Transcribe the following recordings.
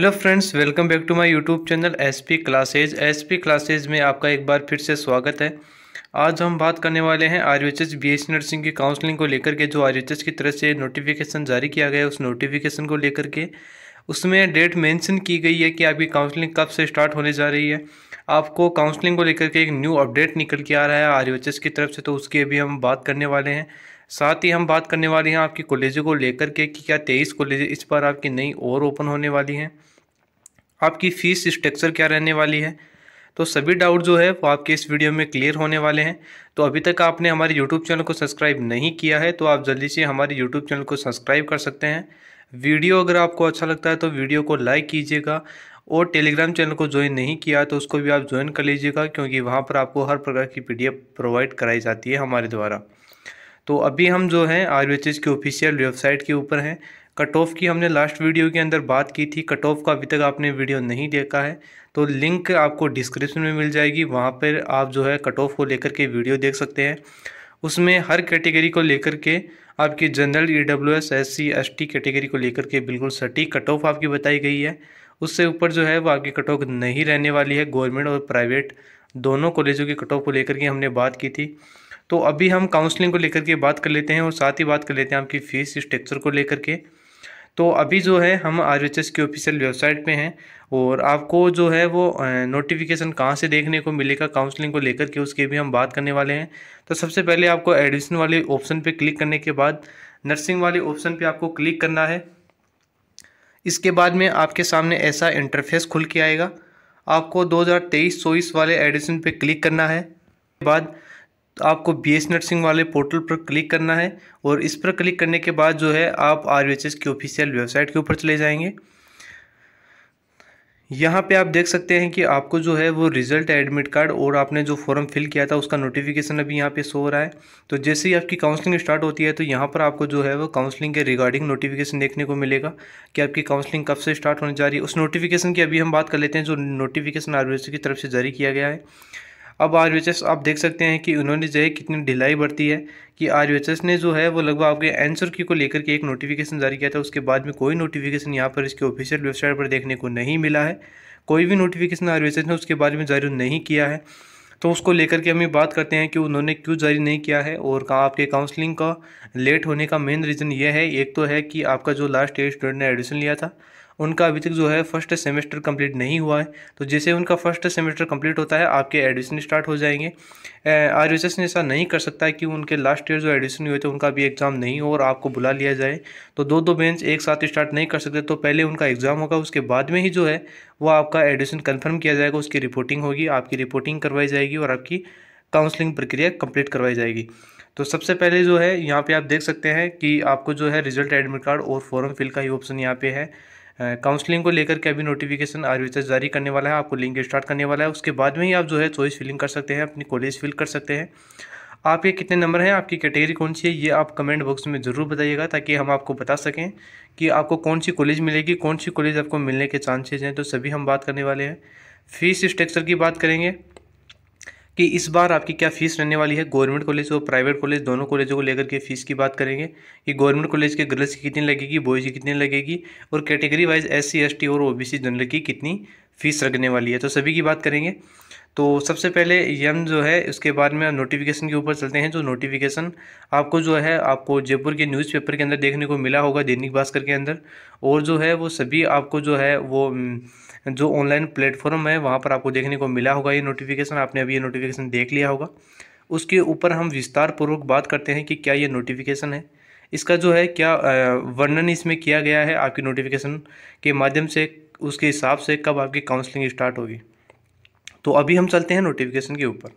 hello friends welcome back to my YouTube channel SP classes SP classes में आपका एक बार फिर से स्वागत है आज हम बात करने वाले हैं R H S B S nursing की काउंसलिंग को लेकर के जो आर एच एस की तरफ से नोटिफिकेशन जारी किया गया है उस नोटिफिकेशन को लेकर के उसमें डेट मेंशन की गई है कि आपकी काउंसलिंग कब से स्टार्ट होने जा रही है आपको काउंसलिंग को लेकर के एक न्यू अपडेट निकल के आ रहा है आर की तरफ से तो उसकी अभी हम बात करने वाले हैं साथ ही हम बात करने वाले हैं आपकी कॉलेजों को लेकर के कि क्या तेईस कॉलेज इस बार आपकी नई और ओपन होने वाली हैं आपकी फ़ीस स्ट्रक्चर क्या रहने वाली है तो सभी डाउट जो है वो आपके इस वीडियो में क्लियर होने वाले हैं तो अभी तक आपने हमारे यूट्यूब चैनल को सब्सक्राइब नहीं किया है तो आप जल्दी से हमारे यूट्यूब चैनल को सब्सक्राइब कर सकते हैं वीडियो अगर आपको अच्छा लगता है तो वीडियो को लाइक कीजिएगा और टेलीग्राम चैनल को ज्वाइन नहीं किया तो उसको भी आप ज्वाइन कर लीजिएगा क्योंकि वहाँ पर आपको हर प्रकार की पी प्रोवाइड कराई जाती है हमारे द्वारा तो अभी हम जो हैं आर के ऑफिशियल वेबसाइट के ऊपर हैं कट ऑफ की हमने लास्ट वीडियो के अंदर बात की थी कट ऑफ का अभी तक आपने वीडियो नहीं देखा है तो लिंक आपको डिस्क्रिप्शन में मिल जाएगी वहाँ पर आप जो है कट ऑफ को लेकर के वीडियो देख सकते हैं उसमें हर कैटेगरी को लेकर के आपकी general E W S S C S T category को लेकर के बिल्कुल सटीक कट ऑफ आपकी बताई गई है उससे ऊपर जो है वो आपकी कट ऑफ नहीं रहने वाली है गवर्नमेंट और प्राइवेट दोनों कॉलेजों की कट ऑफ को लेकर के हमने बात की थी तो अभी हम काउंसलिंग को लेकर के बात कर लेते हैं और साथ ही बात कर लेते हैं आपकी फ़ीस स्ट्रक्चर को लेकर के तो अभी जो है हम आर की ऑफिशियल वेबसाइट पे हैं और आपको जो है वो नोटिफिकेशन कहाँ से देखने को मिलेगा काउंसलिंग को लेकर के उसके भी हम बात करने वाले हैं तो सबसे पहले आपको एडमिशन वाले ऑप्शन पे क्लिक करने के बाद नर्सिंग वाले ऑप्शन पे आपको क्लिक करना है इसके बाद में आपके सामने ऐसा इंटरफेस खुल के आएगा आपको दो हज़ार वाले एडमिशन पर क्लिक करना है बाद तो आपको बी एस नर्सिंग वाले पोर्टल पर क्लिक करना है और इस पर क्लिक करने के बाद जो है आप आर की ऑफिशियल वेबसाइट के ऊपर चले जाएंगे यहाँ पे आप देख सकते हैं कि आपको जो है वो रिजल्ट एडमिट कार्ड और आपने जो फॉर्म फिल किया था उसका नोटिफिकेशन अभी यहाँ पे शो हो रहा है तो जैसे ही आपकी काउंसलिंग स्टार्ट होती है तो यहाँ पर आपको जो है वो काउंसलिंग के रिगार्डिंग नोटिफिकेशन देखने को मिलेगा कि आपकी काउंसलिंग कब से स्टार्ट होने जा रही है उस नोटिफिकेशन की अभी हम बात कर लेते हैं जो नोटिफिकेशन आर की तरफ से जारी किया गया है अब आर आप देख सकते हैं कि उन्होंने जो है कितनी ढिलाई बरती है कि आर ने जो है वो लगभग आपके एंसर की को लेकर के एक नोटिफिकेशन जारी किया था उसके बाद में कोई नोटिफिकेशन यहाँ पर इसके ऑफिशियल वेबसाइट पर देखने को नहीं मिला है कोई भी नोटिफिकेशन आर ने उसके बारे में जारी नहीं किया है तो उसको लेकर के हमें बात करते हैं कि उन्होंने क्यों जारी नहीं किया है और कहाँ आपके काउंसलिंग का लेट होने का मेन रीज़न ये है एक तो है कि आपका जो लास्ट ईयर स्टूडेंट ने एडमिशन लिया था उनका अभी तक जो है फर्स्ट सेमेस्टर कंप्लीट नहीं हुआ है तो जैसे उनका फर्स्ट सेमेस्टर कंप्लीट होता है आपके एडमिशन स्टार्ट हो जाएंगे आर एस ने ऐसा नहीं कर सकता है कि उनके लास्ट ईयर जो एडमिशन हुए थे उनका भी एग्ज़ाम नहीं हो और आपको बुला लिया जाए तो दो दो बेंच एक साथ स्टार्ट नहीं कर सकते तो पहले उनका एग्ज़ाम होगा उसके बाद में ही जो है वो आपका एडमिशन कन्फर्म किया जाएगा उसकी रिपोर्टिंग होगी आपकी रिपोर्टिंग करवाई जाएगी और आपकी काउंसलिंग प्रक्रिया कंप्लीट करवाई जाएगी तो सबसे पहले जो है यहाँ पे आप देख सकते हैं कि आपको जो है रिजल्ट एडमिट कार्ड और फॉर्म फिल का ही ऑप्शन यहाँ पे है काउंसलिंग को लेकर के अभी नोटिफिकेशन आर जारी करने वाला है आपको लिंक स्टार्ट करने वाला है उसके बाद में ही आप जो है चॉइस फिलिंग कर सकते हैं अपनी कॉलेज फिल कर सकते हैं आपके कितने नंबर हैं आपकी कैटेगरी कौन सी है ये आप कमेंट बॉक्स में ज़रूर बताइएगा ताकि हम आपको बता सकें कि आपको कौन सी कॉलेज मिलेगी कौन सी कॉलेज आपको मिलने के चांसेज हैं तो सभी हम बात करने वाले हैं फ़ीस स्ट्रक्चर की बात करेंगे कि इस बार आपकी क्या फ़ीस रहने वाली है गवर्नमेंट कॉलेज और प्राइवेट कॉलेज दोनों कॉलेजों को लेकर के फ़ीस की बात करेंगे कि गवर्नमेंट कॉलेज के गर्ल्स की कितनी लगेगी बॉयज़ की कितनी लगेगी और कैटेगरी वाइज एस सी और ओ जनरल की कितनी फ़ीस लगने वाली है तो सभी की बात करेंगे तो सबसे पहले यम जो है उसके बाद में नोटिफिकेशन के ऊपर चलते हैं जो नोटिफिकेशन आपको जो है आपको जयपुर के न्यूज़पेपर के अंदर देखने को मिला होगा दैनिक भास्कर के अंदर और जो है वो सभी आपको जो है वो जो ऑनलाइन प्लेटफॉर्म है वहाँ पर आपको देखने को मिला होगा ये नोटिफिकेशन आपने अभी ये नोटिफिकेशन देख लिया होगा उसके ऊपर हम विस्तार पूर्वक बात करते हैं कि क्या ये नोटिफिकेशन है इसका जो है क्या वर्णन इसमें किया गया है आपकी नोटिफिकेशन के माध्यम से उसके हिसाब से कब आपकी काउंसलिंग स्टार्ट होगी तो अभी हम चलते हैं नोटिफिकेशन के ऊपर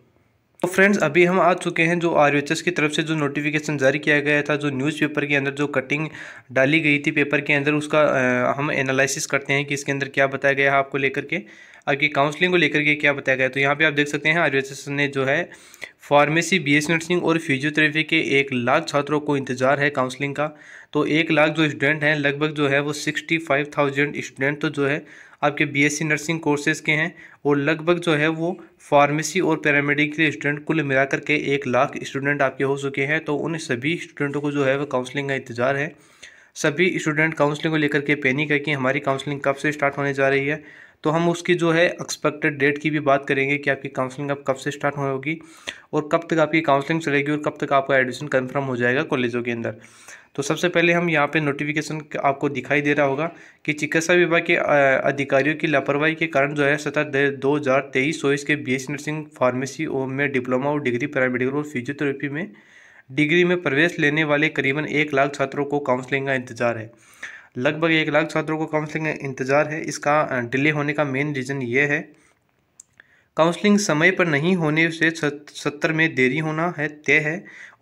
तो फ्रेंड्स अभी हम आ चुके हैं जो आर की तरफ से जो नोटिफिकेशन जारी किया गया था जो न्यूज़पेपर के अंदर जो कटिंग डाली गई थी पेपर के अंदर उसका आ, हम एनालिसिस करते हैं कि इसके अंदर क्या बताया गया है आपको लेकर के आपकी काउंसलिंग को लेकर के क्या बताया गया तो यहाँ पे आप देख सकते हैं आर ने जो है फार्मेसी बी नर्सिंग और फिजियोथेरेपी के एक लाख छात्रों को इंतजार है काउंसलिंग का तो एक लाख जो स्टूडेंट हैं लगभग जो है वो सिक्सटी फाइव थाउजेंड स्टूडेंट तो जो है आपके बीएससी नर्सिंग कोर्सेज़ के हैं और लगभग जो है वो फार्मेसी और पैरामेडिक के स्टूडेंट कुल मिलाकर के एक लाख स्टूडेंट आपके हो चुके हैं तो उन सभी स्टूडेंटों को जो है वो काउंसलिंग का इंतज़ार है सभी स्टूडेंट काउंसलिंग को लेकर के पेनी करके हमारी काउंसलिंग कब से स्टार्ट होने जा रही है तो हम उसकी जो है एक्सपेक्टेड डेट की भी बात करेंगे कि आपकी काउंसलिंग अब कब से स्टार्ट होगी और कब तक आपकी काउंसलिंग चलेगी और कब तक आपका एडमिशन कन्फर्म हो जाएगा कॉलेजों के अंदर तो सबसे पहले हम यहाँ पे नोटिफिकेशन आपको दिखाई दे रहा होगा कि चिकित्सा विभाग के अधिकारियों की लापरवाही के कारण जो है सतह दो हज़ार तेईस चौबीस के बी नर्सिंग फार्मेसी ओम में डिप्लोमा और डिग्री पैरामेडिकल और फिजियोथेरेपी में डिग्री में प्रवेश लेने वाले करीबन एक लाख छात्रों को काउंसलिंग का इंतजार है लगभग एक लाख छात्रों को काउंसलिंग इंतजार है इसका डिले होने का मेन रीज़न ये है काउंसलिंग समय पर नहीं होने से सत्र में देरी होना है तय है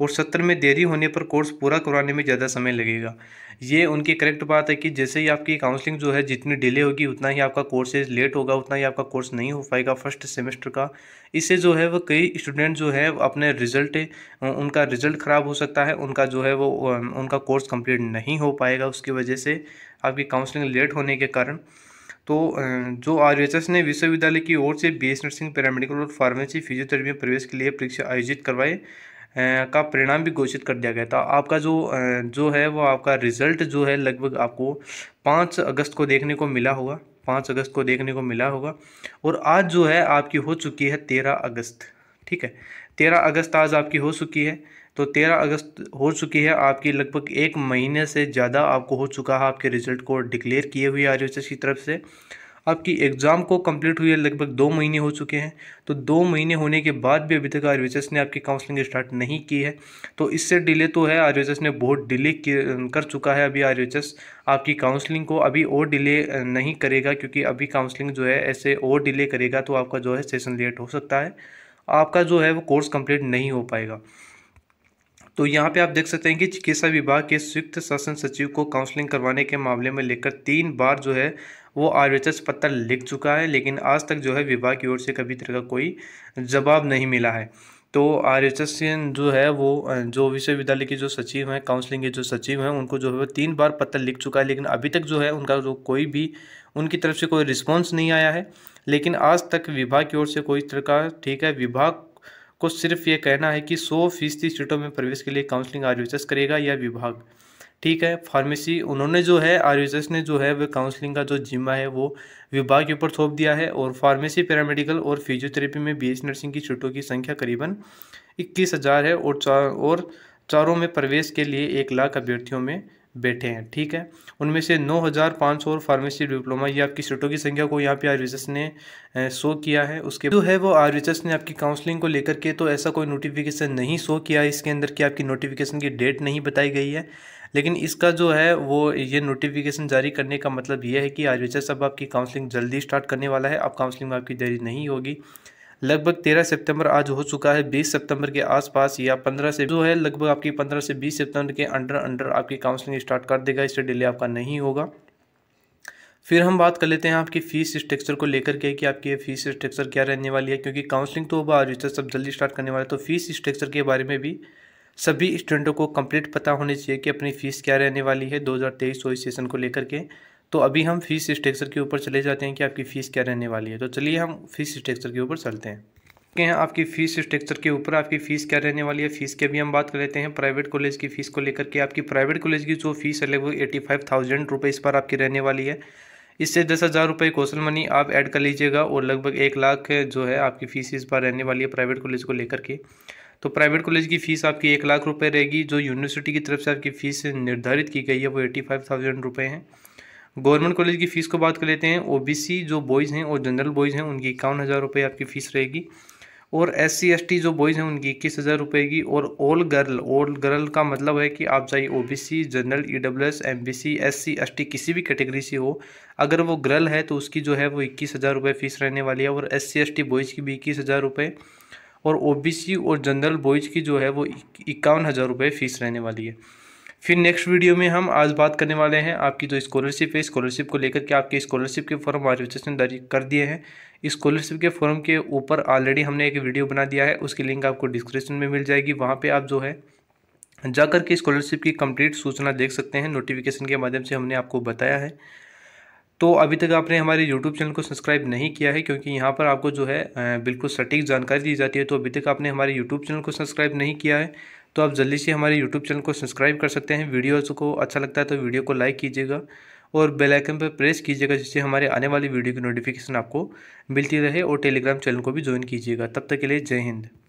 और सत्र में देरी होने पर कोर्स पूरा करवाने में ज़्यादा समय लगेगा ये उनकी करेक्ट बात है कि जैसे ही आपकी काउंसलिंग जो है जितनी डिले होगी उतना ही आपका कोर्सेज लेट होगा उतना ही आपका कोर्स नहीं हो पाएगा फर्स्ट सेमेस्टर का इससे जो है वो कई स्टूडेंट जो है अपने रिजल्ट उनका रिजल्ट ख़राब हो सकता है उनका जो है वो उनका कोर्स कंप्लीट नहीं हो पाएगा उसकी वजह से आपकी काउंसलिंग लेट होने के कारण तो जो आर ने विश्वविद्यालय की ओर से बी एस नर्सिंग पैरामेडिकल और फार्मेसी फिजियोथेरेपी में प्रवेश के लिए परीक्षा आयोजित करवाए का परिणाम भी घोषित कर दिया गया था आपका जो जो है वो आपका रिजल्ट जो है लगभग आपको पाँच अगस्त को देखने को मिला होगा पाँच अगस्त को देखने को मिला होगा और आज जो है आपकी हो चुकी है तेरह अगस्त ठीक है तेरह अगस्त आज आपकी हो चुकी है तो तेरह अगस्त हो चुकी है आपकी लगभग एक महीने से ज़्यादा आपको हो चुका है आपके रिजल्ट को डिक्लेयर किए हुए आर की तरफ से आपकी एग्ज़ाम को कंप्लीट हुए लगभग दो महीने हो चुके हैं तो दो महीने होने के बाद भी अभी तक आर ने आपकी काउंसलिंग स्टार्ट नहीं की है तो इससे डिले तो है आर ने बहुत डिले कर चुका है अभी आर आपकी काउंसलिंग को अभी और डिले नहीं करेगा क्योंकि अभी काउंसलिंग जो है ऐसे और डिले करेगा तो आपका जो है सेशन लेट हो सकता है आपका जो है वो कोर्स कंप्लीट नहीं हो पाएगा तो यहाँ पे आप देख सकते हैं कि चिकित्सा विभाग के संयुक्त शासन सचिव को काउंसलिंग करवाने के मामले में लेकर तीन बार जो है वो आर पत्र लिख चुका है लेकिन आज तक जो है विभाग की ओर से कभी तरह का कोई जवाब नहीं मिला है तो आर एच एस जो है वो जो विश्वविद्यालय के जो सचिव हैं काउंसलिंग के जो सचिव हैं उनको जो है वो तीन बार पत्र लिख चुका है लेकिन अभी तक जो है उनका जो कोई भी उनकी तरफ से कोई रिस्पॉन्स नहीं आया है लेकिन आज तक विभाग की ओर से कोई तरह का ठीक है विभाग को सिर्फ ये कहना है कि सौ फीसदी सीटों में प्रवेश के लिए काउंसलिंग आर करेगा या विभाग ठीक है फार्मेसी उन्होंने जो है आर ने जो है वह काउंसलिंग का जो जिम्मा है वो विभाग के ऊपर थोप दिया है और फार्मेसी पैरामेडिकल और फिजियोथेरेपी में बी नर्सिंग की सीटों की संख्या करीबन इक्कीस हज़ार है और चार और चारों में प्रवेश के लिए एक लाख अभ्यर्थियों में बैठे हैं ठीक है उनमें से नौ हज़ार पाँच सौ फार्मेसी डिप्लोमा ये आपकी सीटों की संख्या को यहाँ पे आर ने शो किया है उसके जो है वो आर ने आपकी काउंसलिंग को लेकर के तो ऐसा कोई नोटिफिकेशन नहीं शो किया है इसके अंदर कि आपकी नोटिफिकेशन की डेट नहीं बताई गई है लेकिन इसका जो है वो ये नोटिफिकेशन जारी करने का मतलब ये है कि आर अब आपकी काउंसलिंग जल्दी स्टार्ट करने वाला है अब काउंसलिंग में आपकी देरी नहीं होगी लगभग तेरह सितंबर आज हो चुका है बीस सितंबर के आसपास या पंद्रह से जो है लगभग आपकी पंद्रह से बीस सितंबर के अंडर अंडर आपकी काउंसलिंग स्टार्ट कर देगा इससे डिले आपका नहीं होगा फिर हम बात कर लेते हैं आपकी फ़ीस स्ट्रक्चर को लेकर के कि आपकी फ़ीस स्ट्रक्चर क्या रहने वाली है क्योंकि काउंसलिंग तो होगा आज सब जल्दी स्टार्ट करने वाले तो फ़ीस स्ट्रक्चर के बारे में भी सभी स्टूडेंटों को कंप्लीट पता होनी चाहिए कि अपनी फ़ीस क्या रहने वाली है दो हज़ार सेशन को लेकर के तो अभी हम फीस स्ट्रक्चर के ऊपर चले जाते हैं कि आपकी फ़ीस क्या रहने वाली है तो चलिए हम फीस स्ट्रक्चर के ऊपर चलते हैं हैं आपकी फ़ीस स्ट्रक्चर के ऊपर आपकी फ़ीस क्या रहने वाली है फ़ीस की भी हम बात कर लेते हैं प्राइवेट कॉलेज की फ़ीस को लेकर के आपकी प्राइवेट कॉलेज की जो फीस है लगभग एटी फाइव थाउजेंड रुपये इस पर आपकी रहने वाली है इससे दस हज़ार रुपये कौशल मनी आप ऐड कर लीजिएगा और लगभग एक लाख जो है आपकी फ़ीस इस बार रहने वाली है प्राइवेट कॉलेज को लेकर के तो प्राइवेट कॉलेज की फ़ीस आपकी एक लाख रुपये रहेगी जो यूनिवर्सिटी की तरफ से आपकी फ़ीस निर्धारित की गई है वो एटी फाइव थाउजेंड रुपये हैं गवर्नमेंट कॉलेज की फ़ीस को बात कर लेते हैं ओबीसी जो बॉयज़ हैं और जनरल बॉयज़ हैं उनकी इक्यावन हज़ार रुपये आपकी फ़ीस रहेगी और एस सी एस टी जो बॉयज़ हैं उनकी इक्कीस हज़ार रुपये की और ऑल गर्ल ऑल गर्ल का मतलब है कि आप चाहे O B C general E W S M B C S C S T किसी भी कैटेगरी से हो अगर वो गर्ल है तो उसकी जो है वो इक्कीस हज़ार रुपये फ़ीस रहने वाली है और S C S T boys की भी इक्कीस हज़ार रुपये और ओ बी सी और जनरल बॉयज़ की जो है वो इक्यावन हज़ार रुपये फ़ीस रहने वाली है फिर नेक्स्ट वीडियो में हम आज बात करने वाले हैं आपकी जो स्कॉलरशिप है स्कॉलरशिप को लेकर के आपके स्कॉलरशिप के फॉर्म रजिस्ट्रेशन कर दिए हैं स्कॉलरशिप के फॉर्म के ऊपर ऑलरेडी हमने एक वीडियो बना दिया है उसकी लिंक आपको डिस्क्रिप्शन में मिल जाएगी वहाँ पर आप जो है जाकर के स्कॉलरशिप की कंप्लीट सूचना देख सकते हैं नोटिफिकेशन के माध्यम से हमने आपको बताया है तो अभी तक आपने हमारे यूट्यूब चैनल को सब्सक्राइब नहीं किया है क्योंकि यहाँ पर आपको जो है बिल्कुल सटीक जानकारी दी जाती है तो अभी तक आपने हमारे यूट्यूब चैनल को सब्सक्राइब नहीं किया है तो आप जल्दी से हमारे यूट्यूब चैनल को सब्सक्राइब कर सकते हैं वीडियोज़ को अच्छा लगता है तो वीडियो को लाइक कीजिएगा और बेल आइकन पर प्रेस कीजिएगा जिससे हमारे आने वाली वीडियो की नोटिफिकेशन आपको मिलती रहे और टेलीग्राम चैनल को भी ज्वाइन कीजिएगा तब तक के लिए जय हिंद